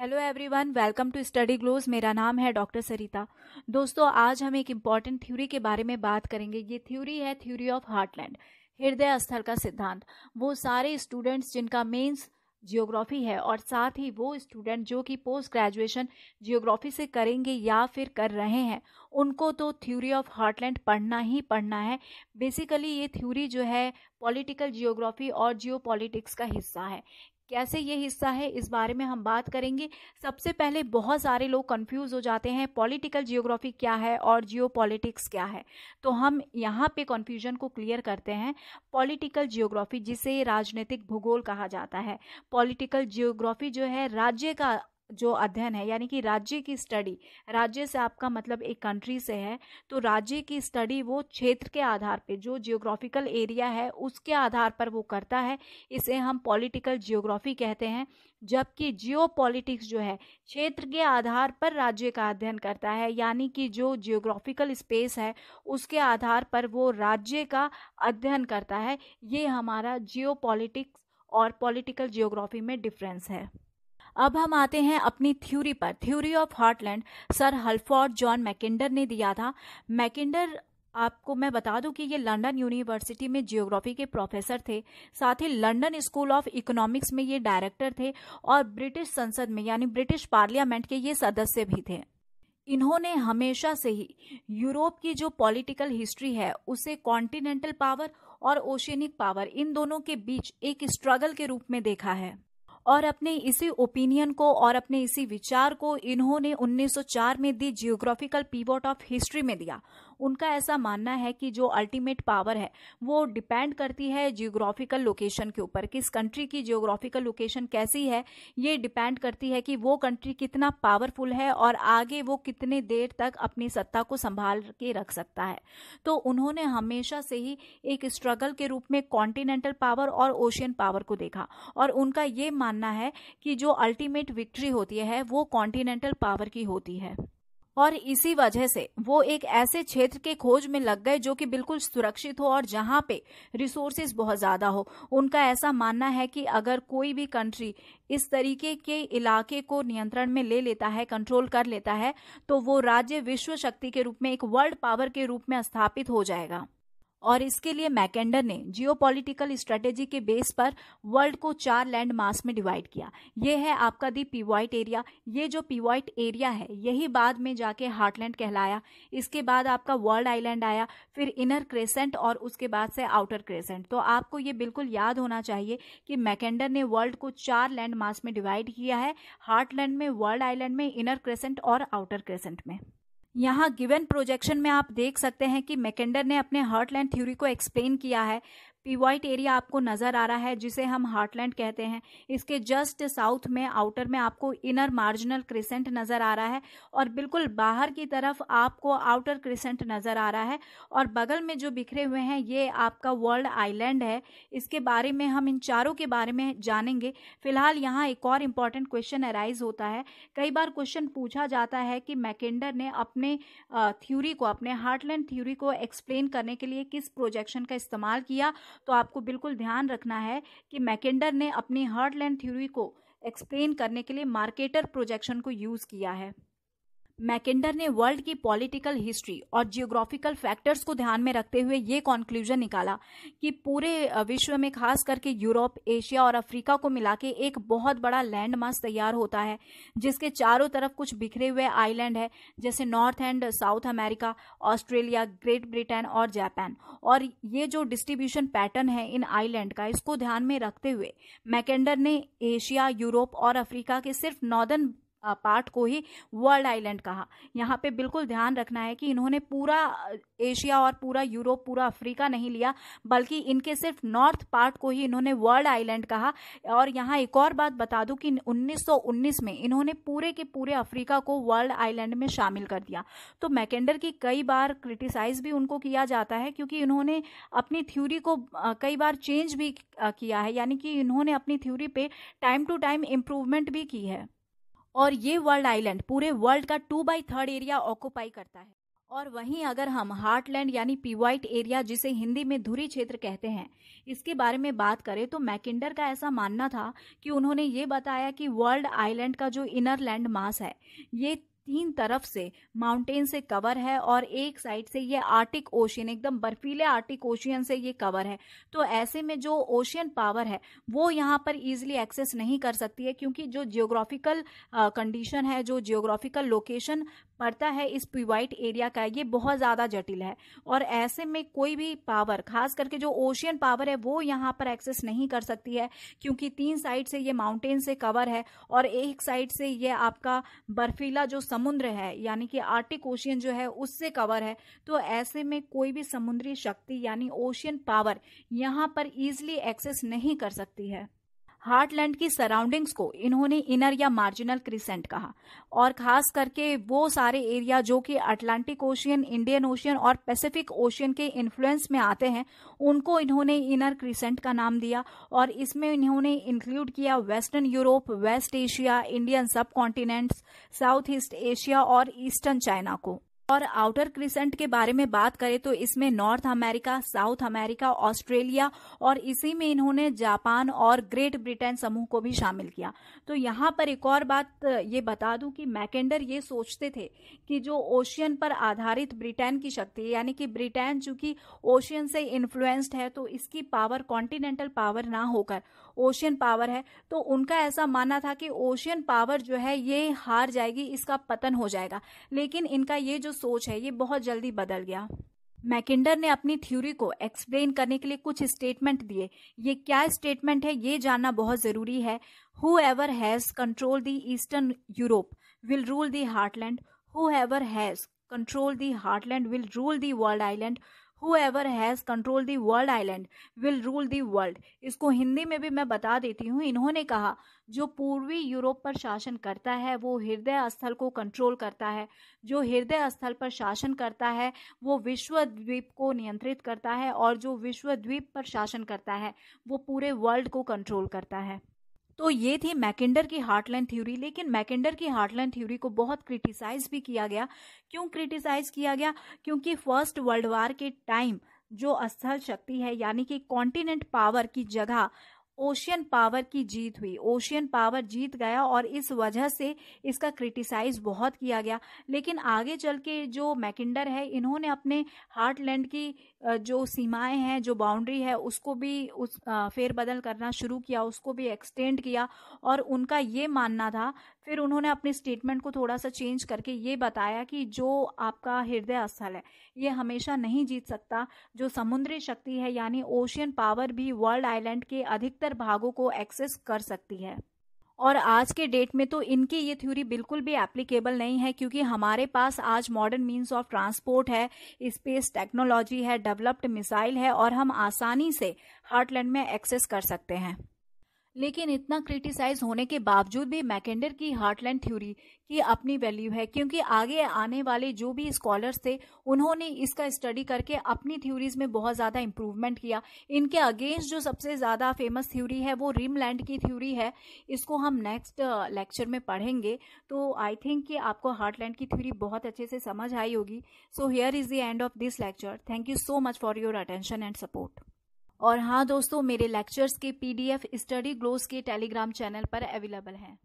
hello everyone welcome to study glows मेरा नाम है डॉक्टर सरिता दोस्तों आज हम एक इम्पॉर्टेंट थ्योरी के बारे में बात करेंगे ये थ्योरी है थ्योरी ऑफ हार्टलैंड हृदय स्थल का सिद्धांत वो सारे स्टूडेंट्स जिनका मेंस जियोग्राफी है और साथ ही वो स्टूडेंट जो कि पोस्ट ग्रेजुएशन जियोग्राफी से करेंगे या फिर कर रहे हैं उनको तो थ्योरी ऑफ हार्टलैंड पढ़ना ही पढ़ना है बेसिकली ये थ्योरी जो है पॉलिटिकल जियोग्राफी और जियो का हिस्सा है कैसे ये हिस्सा है इस बारे में हम बात करेंगे सबसे पहले बहुत सारे लोग कंफ्यूज हो जाते हैं पॉलिटिकल जियोग्राफी क्या है और जियो क्या है तो हम यहाँ पे कन्फ्यूजन को क्लियर करते हैं पॉलिटिकल जियोग्राफी जिसे राजनीतिक भूगोल कहा जाता है पॉलिटिकल जियोग्राफी जो है राज्य का जो अध्ययन है यानी कि राज्य की स्टडी राज्य से आपका मतलब एक कंट्री से है तो राज्य की स्टडी वो क्षेत्र के आधार पे जो जियोग्राफिकल एरिया है उसके आधार पर वो करता है इसे हम पॉलिटिकल जियोग्राफी कहते हैं जबकि जियो पॉलिटिक्स जो है क्षेत्र के आधार पर राज्य का अध्ययन करता है यानी कि जो जियोग्राफिकल स्पेस है उसके आधार पर वो राज्य का अध्ययन करता है ये हमारा जियो पॉलिटिक्स और पॉलिटिकल जियोग्राफी में डिफरेंस है अब हम आते हैं अपनी थ्योरी पर theory of heartland sir Halford John Mackinder ने दिया था मैकेंडर आपको मैं बता दूं कि ये लंदन यूनिवर्सिटी में जियोग्राफी के प्रोफेसर थे साथ ही लंदन स्कूल ऑफ इकोनॉमिक्स में ये डायरेक्टर थे और ब्रिटिश संसद में यानी ब्रिटिश पार्लियामेंट के ये सदस्य भी थे इन्होंने हमेशा से ही यूरोप की जो पॉलिटिकल हिस्ट्री है उसे कॉन्टिनेंटल पावर और ओशियनिक पावर इन दोनों के बीच एक स्ट्रगल के रूप में देखा है और अपने इसी ओपिनियन को और अपने इसी विचार को इन्होंने 1904 में the geographical pivot of history में दिया उनका ऐसा मानना है कि जो अल्टीमेट पावर है वो डिपेंड करती है जियोग्राफिकल लोकेशन के ऊपर किस कंट्री की जियोग्राफिकल लोकेशन कैसी है ये डिपेंड करती है कि वो कंट्री कितना पावरफुल है और आगे वो कितने देर तक अपनी सत्ता को संभाल के रख सकता है तो उन्होंने हमेशा से ही एक स्ट्रगल के रूप में कॉन्टिनेंटल पावर और ओशियन पावर को देखा और उनका ये मानना है कि जो अल्टीमेट विक्ट्री होती है वो कॉन्टिनेंटल पावर की होती है और इसी वजह से वो एक ऐसे क्षेत्र के खोज में लग गए जो कि बिल्कुल सुरक्षित हो और जहां पे रिसोर्सेज बहुत ज्यादा हो उनका ऐसा मानना है कि अगर कोई भी कंट्री इस तरीके के इलाके को नियंत्रण में ले लेता है कंट्रोल कर लेता है तो वो राज्य विश्व शक्ति के रूप में एक वर्ल्ड पावर के रूप में स्थापित हो जाएगा और इसके लिए मैकेंडर ने जियोपॉलिटिकल स्ट्रेटेजी के बेस पर वर्ल्ड को चार लैंड मास में डिवाइड किया ये है आपका दी पीवाइट एरिया ये जो पीवाइट एरिया है यही बाद में जाके हार्टलैंड कहलाया इसके बाद आपका वर्ल्ड आइलैंड आया फिर इनर क्रेसेंट और उसके बाद से आउटर क्रेसेंट तो आपको ये बिल्कुल याद होना चाहिए कि मैकेंडर ने वर्ल्ड को चार लैंड मास में डिवाइड किया है हार्टलैंड में वर्ल्ड आइलैंड में इनर क्रेसेंट और आउटर क्रेसेंट में यहाँ गिवन प्रोजेक्शन में आप देख सकते हैं कि मैकेंडर ने अपने हर्टलैंड थ्योरी को एक्सप्लेन किया है पी वाइट एरिया आपको नजर आ रहा है जिसे हम हार्टलैंड कहते हैं इसके जस्ट साउथ में आउटर में आपको इनर मार्जिनल क्रिसेंट नजर आ रहा है और बिल्कुल बाहर की तरफ आपको आउटर क्रिसेंट नजर आ रहा है और बगल में जो बिखरे हुए हैं ये आपका वर्ल्ड आइलैंड है इसके बारे में हम इन चारों के बारे में जानेंगे फिलहाल यहाँ एक और इम्पॉर्टेंट क्वेश्चन अराइज होता है कई बार क्वेश्चन पूछा जाता है कि मैकेंडर ने अपने थ्यूरी को अपने हार्टलैंड थ्यूरी को एक्सप्लेन करने के लिए किस प्रोजेक्शन का इस्तेमाल किया तो आपको बिल्कुल ध्यान रखना है कि मैकेंडर ने अपनी लैंड थ्योरी को एक्सप्लेन करने के लिए मार्केटर प्रोजेक्शन को यूज़ किया है मैकेंडर ने वर्ल्ड की पॉलिटिकल हिस्ट्री और जियोग्राफिकल फैक्टर्स को ध्यान में रखते हुए ये कॉन्क्लूजन निकाला कि पूरे विश्व में खास करके यूरोप एशिया और अफ्रीका को मिला के एक बहुत बड़ा लैंड तैयार होता है जिसके चारों तरफ कुछ बिखरे हुए आइलैंड है जैसे north and south America Australia great Britain और जापान और ये जो डिस्ट्रीब्यूशन पैटर्न है इन आइलैंड का इसको ध्यान में रखते हुए मैकेंडर ने एशिया यूरोप और अफ्रीका के सिर्फ नॉर्दर्न पार्ट को ही वर्ल्ड आइलैंड कहा यहाँ पे बिल्कुल ध्यान रखना है कि इन्होंने पूरा एशिया और पूरा यूरोप पूरा अफ्रीका नहीं लिया बल्कि इनके सिर्फ नॉर्थ पार्ट को ही इन्होंने वर्ल्ड आइलैंड कहा और यहाँ एक और बात बता दूं कि 1919 में इन्होंने पूरे के पूरे अफ्रीका को वर्ल्ड आइलैंड में शामिल कर दिया तो मैकेंडर की कई बार क्रिटिसाइज भी उनको किया जाता है क्योंकि इन्होंने अपनी थ्योरी को कई बार चेंज भी किया है यानी कि इन्होंने अपनी थ्योरी पे टाइम टू टाइम इम्प्रूवमेंट भी की है और ये वर्ल्ड आइलैंड पूरे वर्ल्ड का two by third area occupy करता है और वहीं अगर हम हार्टलैंड यानी पीवाइट एरिया जिसे हिंदी में धुरी क्षेत्र कहते हैं इसके बारे में बात करें तो मैकिंडर का ऐसा मानना था कि उन्होंने ये बताया कि वर्ल्ड आइलैंड का जो इनर लैंड मास है ये तीन तरफ से माउंटेन से कवर है और एक साइड से ये आर्टिक ओशियन एकदम बर्फीले आर्टिक ओशियन से ये कवर है तो ऐसे में जो ओशियन पावर है वो यहाँ पर ईजिली एक्सेस नहीं कर सकती है क्योंकि जो जियोग्राफिकल कंडीशन है जो जियोग्राफिकल लोकेशन पड़ता है इस पिवाइट एरिया का ये बहुत ज़्यादा जटिल है और ऐसे में कोई भी पावर खास करके जो ओशियन पावर है वो यहाँ पर एक्सेस नहीं कर सकती है क्योंकि तीन साइड से ये माउंटेन से कवर है और एक साइड से ये आपका बर्फीला जो सम समुद्र है यानी कि आर्टिक ओशियन जो है उससे कवर है तो ऐसे में कोई भी समुद्री शक्ति यानी ओशियन पावर यहाँ पर इजिली एक्सेस नहीं कर सकती है हार्टलैंड की सराउंडिंग्स को इन्होंने इनर या मार्जिनल क्रिसेंट कहा और खास करके वो सारे एरिया जो कि अटलांटिक ओशियन इंडियन ओशियन और पैसिफिक ओशियन के इन्फ्लुएंस में आते हैं उनको इन्होंने इनर क्रिसेंट का नाम दिया और इसमें इन्होंने इंक्लूड किया western Europe west Asia Indian subcontinents south east Asia और ईस्टर्न चाइना को और आउटर क्रिसेंट के बारे में बात करें तो इसमें north America south America Australia और इसी में इन्होंने जापान और ग्रेट ब्रिटेन समूह को भी शामिल किया तो यहाँ पर एक और बात ये बता दूं कि मैकेंडर ये सोचते थे कि जो ओशियन पर आधारित ब्रिटेन की शक्ति यानी कि ब्रिटेन चूंकि ओशियन से इन्फ्लुएंस्ड है तो इसकी पावर कॉन्टिनेंटल पावर ना होकर ओशियन पावर है तो उनका ऐसा मानना था कि ओशियन पावर जो है ये हार जाएगी इसका पतन हो जाएगा लेकिन इनका ये जो सोच है ये बहुत जल्दी बदल गया मैकिंडर ने अपनी थ्योरी को एक्सप्लेन करने के लिए कुछ स्टेटमेंट दिए ये क्या स्टेटमेंट है ये जानना बहुत जरूरी है whoever has control the eastern Europe will rule the heartland whoever has control the heartland will rule the world island whoever has control the world island will rule the world इसको हिंदी में भी मैं बता देती हूँ इन्होंने कहा जो पूर्वी यूरोप पर शासन करता है वो हृदय स्थल को कंट्रोल करता है जो हृदय स्थल पर शासन करता है वो विश्व द्वीप को नियंत्रित करता है और जो विश्व द्वीप पर शासन करता है वो पूरे वर्ल्ड को कंट्रोल करता है तो ये थी मैकेंडर की हार्टलैंड थ्योरी लेकिन मैकेंडर की हार्टलैंड थ्योरी को बहुत क्रिटिसाइज भी किया गया क्यों क्रिटिसाइज किया गया क्योंकि फर्स्ट वर्ल्ड वार के टाइम जो अस्थल शक्ति है यानी कि कॉन्टिनेंट पावर की जगह ओशियन पावर की जीत हुई ओशियन पावर जीत गया और इस वजह से इसका क्रिटिसाइज बहुत किया गया लेकिन आगे चल के जो मैकिंडर है इन्होंने अपने हार्टलैंड की जो सीमाएं हैं जो बाउंड्री है उसको भी उस फेरबदल करना शुरू किया उसको भी एक्सटेंड किया और उनका ये मानना था फिर उन्होंने अपने स्टेटमेंट को थोड़ा सा चेंज करके ये बताया कि जो आपका हृदय स्थल है ये हमेशा नहीं जीत सकता जो समुद्री शक्ति है यानी ओशियन पावर भी वर्ल्ड आइलैंड के अधिकतर भागों को एक्सेस कर सकती है और आज के डेट में तो इनकी ये थ्योरी बिल्कुल भी एप्लीकेबल नहीं है क्योंकि हमारे पास आज मॉडर्न मीन्स ऑफ ट्रांसपोर्ट है स्पेस टेक्नोलॉजी है डेवलप्ड मिसाइल है और हम आसानी से हार्टलैंड में एक्सेस कर सकते हैं लेकिन इतना क्रिटिसाइज होने के बावजूद भी मैकेंडर की हार्टलैंड थ्योरी की अपनी वैल्यू है क्योंकि आगे आने वाले जो भी स्कॉलर्स थे उन्होंने इसका स्टडी करके अपनी थ्योरीज में बहुत ज़्यादा इम्प्रूवमेंट किया इनके अगेंस्ट जो सबसे ज़्यादा फेमस थ्योरी है वो रिमलैंड की थ्योरी है इसको हम नेक्स्ट लेक्चर में पढ़ेंगे तो आई थिंक कि आपको हार्टलैंड की थ्योरी बहुत अच्छे से समझ आई होगी so here is the end of this lecture thank you so much for your attention and support और हाँ दोस्तों मेरे लेक्चर्स के पीडीएफ स्टडी ग्लोस के टेलीग्राम चैनल पर अवेलेबल हैं